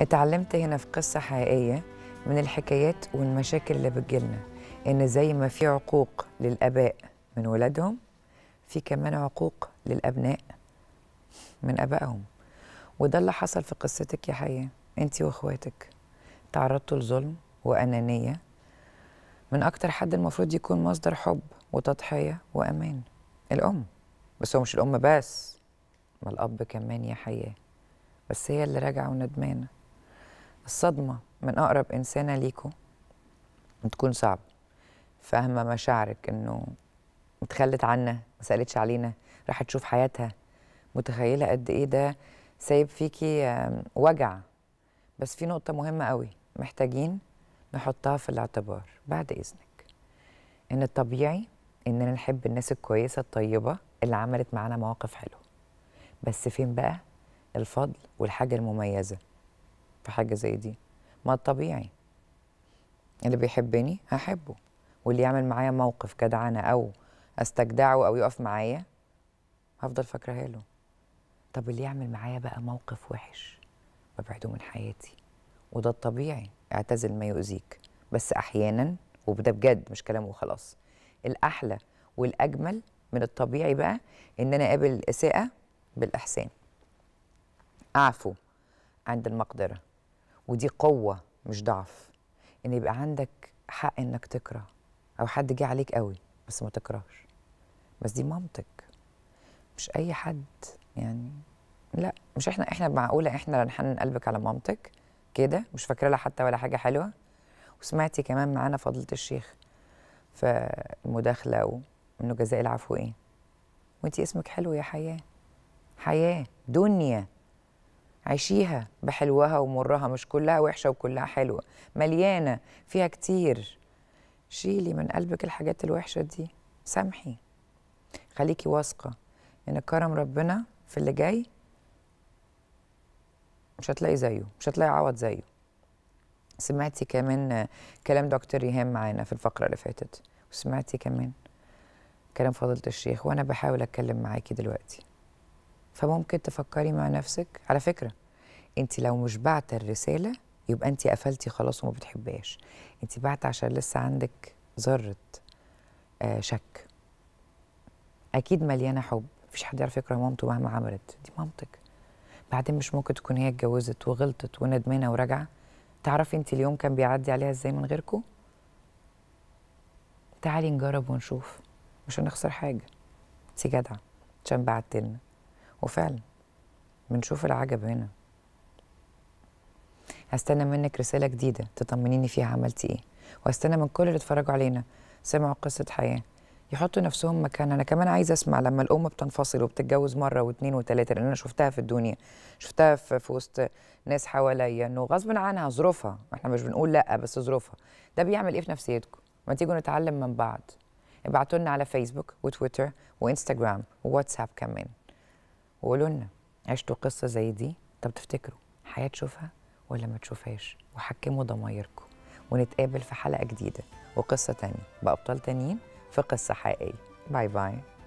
اتعلمت هنا في قصة حقيقية من الحكايات والمشاكل اللي بتجيلنا إن زي ما في عقوق للآباء من ولادهم في كمان عقوق للأبناء من أبائهم وده اللي حصل في قصتك يا حياة أنت وإخواتك تعرضتوا لظلم وأنانية من أكتر حد المفروض يكون مصدر حب وتضحية وأمان الأم بس هو مش الأم بس ما الأب كمان يا حياة بس هي اللي راجعة وندمانة الصدمة من أقرب إنسانة ليكو بتكون صعبة فاهمة مشاعرك إنه اتخلت عنا ما سألتش علينا راحت تشوف حياتها متخيلة قد إيه ده سايب فيكي وجع بس في نقطة مهمة قوي محتاجين نحطها في الاعتبار بعد إذنك إن الطبيعي إننا نحب الناس الكويسة الطيبة اللي عملت معانا مواقف حلوة بس فين بقى الفضل والحاجة المميزة في حاجه زي دي ما الطبيعي اللي بيحبني هحبه واللي يعمل معايا موقف جدعنه او استجدعه او يقف معايا هفضل فاكره له طب اللي يعمل معايا بقى موقف وحش ببعده من حياتي وده الطبيعي اعتزل ما يؤذيك بس احيانا وده بجد مش كلام وخلاص الاحلى والاجمل من الطبيعي بقى ان انا اقابل الاساءه بالاحسان اعفو عند المقدره ودي قوه مش ضعف ان يبقى عندك حق انك تكره او حد جه عليك قوي بس ما تكرهش بس دي مامتك مش اي حد يعني لا مش احنا احنا معقوله احنا نحنن قلبك على مامتك كده مش فاكره لها حتى ولا حاجه حلوه وسمعتي كمان معانا فضلة الشيخ فالمداخله وانه جزاء العفو ايه وانتي اسمك حلو يا حياه حياه دنيا عيشيها بحلوها ومرها مش كلها وحشه وكلها حلوه مليانه فيها كتير شيلي من قلبك الحاجات الوحشه دي سامحي خليكي واثقه ان كرم ربنا في اللي جاي مش هتلاقي زيه مش هتلاقي عوض زيه سمعتي كمان كلام دكتور ريهام معانا في الفقره اللي فاتت وسمعتي كمان كلام فضيله الشيخ وانا بحاول اتكلم معاكي دلوقتي فممكن تفكري مع نفسك على فكره انت لو مش بعت الرساله يبقى انت قفلتي خلاص وما بتحبهاش انت بعت عشان لسه عندك ذره آه شك اكيد مليانه حب مفيش حد يعرف يكره مامته مهما عملت دي مامتك بعدين مش ممكن تكون هي اتجوزت وغلطت وندمانه وراجعه تعرفي انت اليوم كان بيعدي عليها ازاي من غيركم تعالي نجرب ونشوف مش هنخسر حاجه انت جدعه عشان بعتلنا وفعلا بنشوف العجب هنا هستنى منك رساله جديده تطمنيني فيها عملتي ايه وهستنى من كل اللي اتفرجوا علينا سمعوا قصه حياه يحطوا نفسهم مكان انا كمان عايزه اسمع لما الام بتنفصل وبتتجوز مره واثنين وثلاثه لان انا شفتها في الدنيا شفتها في وسط ناس حواليا انه غصب عنها ظروفها احنا مش بنقول لا بس ظروفها ده بيعمل ايه في نفسيتكم ما تيجوا نتعلم من بعض ابعتوا لنا على فيسبوك وتويتر وانستجرام وواتساب كمان وقولوا لنا عشتوا قصه زي دي طب تفتكروا حياه تشوفها ولا ما تشوفهاش وحكموا ضمايركم ونتقابل في حلقة جديدة وقصة تانية بأبطال تانيين في قصة حقيقية باي باي